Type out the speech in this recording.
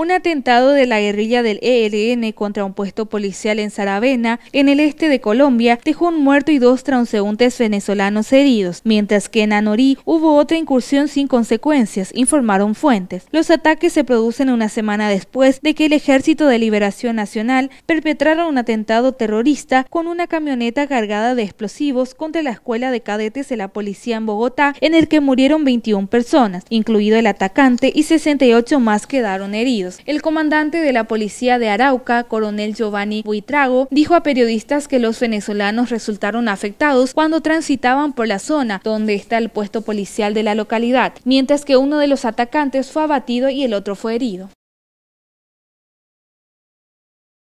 Un atentado de la guerrilla del ELN contra un puesto policial en Saravena, en el este de Colombia, dejó un muerto y dos transeúntes venezolanos heridos, mientras que en Anorí hubo otra incursión sin consecuencias, informaron fuentes. Los ataques se producen una semana después de que el Ejército de Liberación Nacional perpetrara un atentado terrorista con una camioneta cargada de explosivos contra la escuela de cadetes de la policía en Bogotá, en el que murieron 21 personas, incluido el atacante, y 68 más quedaron heridos. El comandante de la policía de Arauca, coronel Giovanni Buitrago, dijo a periodistas que los venezolanos resultaron afectados cuando transitaban por la zona donde está el puesto policial de la localidad, mientras que uno de los atacantes fue abatido y el otro fue herido.